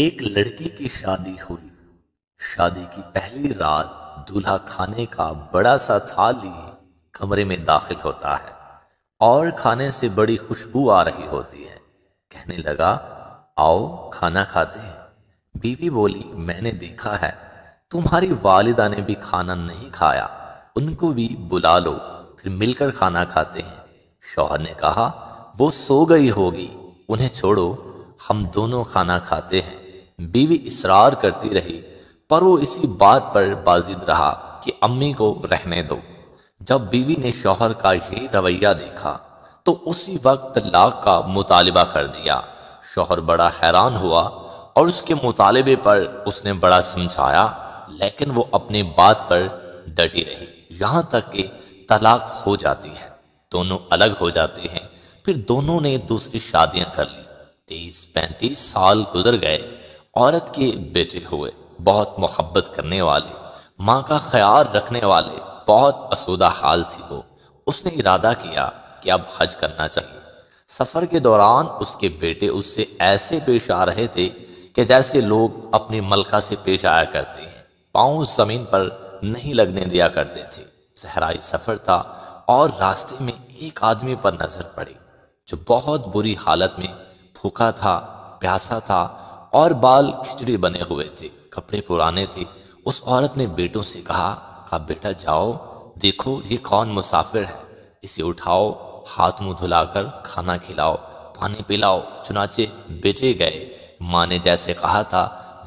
एक लड़की की शादी हुई शादी की पहली रात दूल्हा खाने का बड़ा सा थाली कमरे में दाखिल होता है और खाने से बड़ी खुशबू आ रही होती है कहने लगा आओ खाना खाते हैं बीवी बोली मैंने देखा है तुम्हारी वालिदा ने भी खाना नहीं खाया उनको भी बुला लो फिर मिलकर खाना खाते हैं शौहर ने कहा वो सो गई होगी उन्हें छोड़ो हम दोनों खाना खाते हैं बीवी इसरार करती रही पर वो इसी बात पर बाजिद रहा कि अम्मी को रहने दो जब बीवी ने शौहर का यही रवैया देखा तो उसी वक्त तलाक का मुतालबा कर दिया शौहर बड़ा हैरान हुआ और उसके मुतालबे पर उसने बड़ा समझाया लेकिन वो अपनी बात पर डटी रही यहाँ तक कि तलाक हो जाती है दोनों अलग हो जाते हैं फिर दोनों ने दूसरी शादियां कर ली तेईस पैंतीस साल गुजर गए औरत के बेटे हुए बहुत मोहब्बत करने वाले माँ का ख्याल रखने वाले बहुत असुदा हाल थी वो उसने इरादा किया कि अब हज करना चाहिए सफ़र के दौरान उसके बेटे उससे ऐसे पेश आ रहे थे कि जैसे लोग अपने मलका से पेश आया करते हैं पाँव ज़मीन पर नहीं लगने दिया करते थे सहराई सफ़र था और रास्ते में एक आदमी पर नज़र पड़ी जो बहुत बुरी हालत में भूखा था प्यासा था और बाल खिचड़ी बने हुए थे कपड़े पुराने थे उस औरत ने बेटों से कहा का बेटा जाओ देखो ये कौन मुसाफिर है इसे उठाओ हाथ मुंह धुलाकर खाना खिलाओ पानी पिलाओ चुनाचे बेचे गए माँ ने जैसे कहा था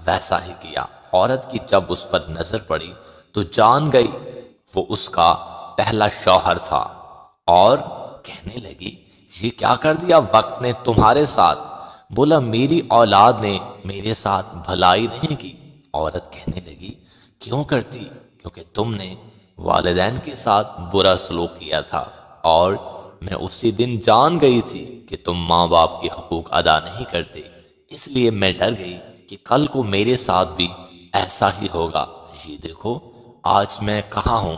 वैसा ही किया औरत की जब उस पर नजर पड़ी तो जान गई वो उसका पहला शौहर था और कहने लगी ये क्या कर दिया वक्त ने तुम्हारे साथ बोला मेरी औलाद ने मेरे साथ भलाई नहीं की औरत कहने लगी क्यों करती क्योंकि तुमने वालदेन के साथ बुरा सलूक किया था और मैं उसी दिन जान गई थी कि तुम माँ बाप के हकूक अदा नहीं करते इसलिए मैं डर गई कि कल को मेरे साथ भी ऐसा ही होगा ये देखो आज मैं कहाँ हूँ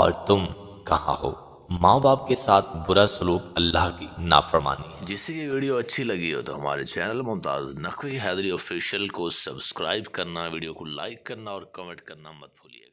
और तुम कहाँ हो माँ बाप के साथ बुरा सलूक अल्लाह की नाफरमानी है जिससे ये वीडियो अच्छी लगी हो तो हमारे चैनल मुमताज़ नकवी हैदरी ऑफिशियल को सब्सक्राइब करना वीडियो को लाइक करना और कमेंट करना मत भूलिए